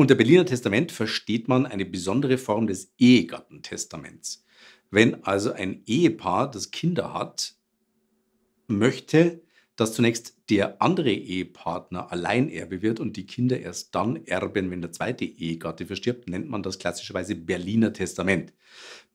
Unter Berliner Testament versteht man eine besondere Form des Ehegattentestaments. Wenn also ein Ehepaar, das Kinder hat, möchte, dass zunächst der andere Ehepartner Alleinerbe wird und die Kinder erst dann erben, wenn der zweite Ehegatte verstirbt, nennt man das klassischerweise Berliner Testament.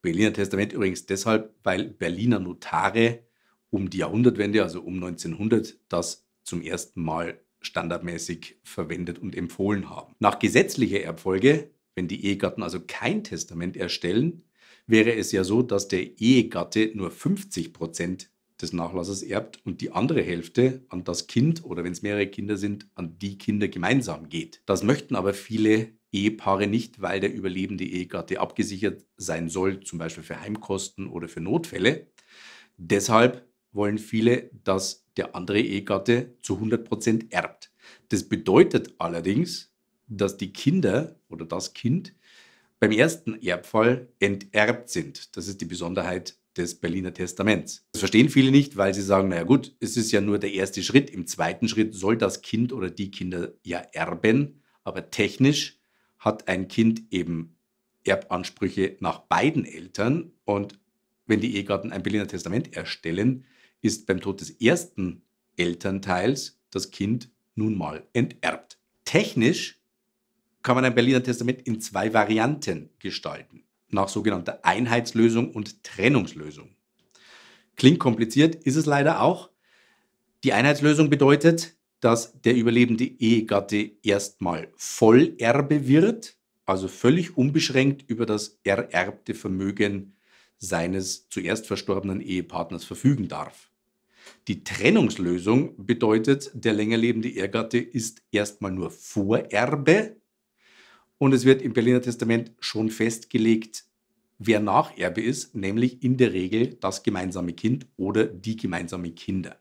Berliner Testament übrigens deshalb, weil Berliner Notare um die Jahrhundertwende, also um 1900, das zum ersten Mal standardmäßig verwendet und empfohlen haben. Nach gesetzlicher Erbfolge, wenn die Ehegatten also kein Testament erstellen, wäre es ja so, dass der Ehegatte nur 50 Prozent des Nachlasses erbt und die andere Hälfte an das Kind oder wenn es mehrere Kinder sind, an die Kinder gemeinsam geht. Das möchten aber viele Ehepaare nicht, weil der überlebende Ehegatte abgesichert sein soll, zum Beispiel für Heimkosten oder für Notfälle. Deshalb wollen viele, dass der andere Ehegatte zu 100% erbt. Das bedeutet allerdings, dass die Kinder oder das Kind beim ersten Erbfall enterbt sind. Das ist die Besonderheit des Berliner Testaments. Das verstehen viele nicht, weil sie sagen, naja gut, es ist ja nur der erste Schritt. Im zweiten Schritt soll das Kind oder die Kinder ja erben, aber technisch hat ein Kind eben Erbansprüche nach beiden Eltern und wenn die Ehegatten ein Berliner Testament erstellen, ist beim Tod des ersten Elternteils das Kind nun mal enterbt. Technisch kann man ein Berliner Testament in zwei Varianten gestalten, nach sogenannter Einheitslösung und Trennungslösung. Klingt kompliziert, ist es leider auch. Die Einheitslösung bedeutet, dass der überlebende Ehegatte erstmal Vollerbe wird, also völlig unbeschränkt über das ererbte Vermögen seines zuerst verstorbenen Ehepartners verfügen darf. Die Trennungslösung bedeutet, der länger lebende Ehrgatte ist erstmal nur Vorerbe und es wird im Berliner Testament schon festgelegt, wer Nacherbe ist, nämlich in der Regel das gemeinsame Kind oder die gemeinsamen Kinder.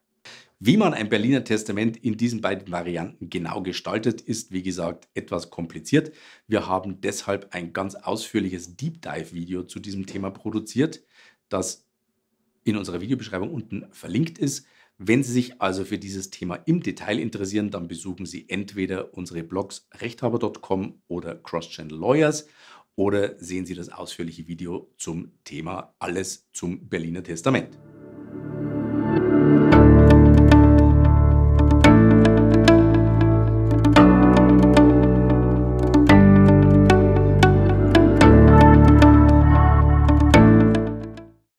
Wie man ein Berliner Testament in diesen beiden Varianten genau gestaltet, ist wie gesagt etwas kompliziert. Wir haben deshalb ein ganz ausführliches Deep Dive Video zu diesem Thema produziert, das in unserer Videobeschreibung unten verlinkt ist. Wenn Sie sich also für dieses Thema im Detail interessieren, dann besuchen Sie entweder unsere Blogs rechthaber.com oder Crosschannel Lawyers oder sehen Sie das ausführliche Video zum Thema Alles zum Berliner Testament.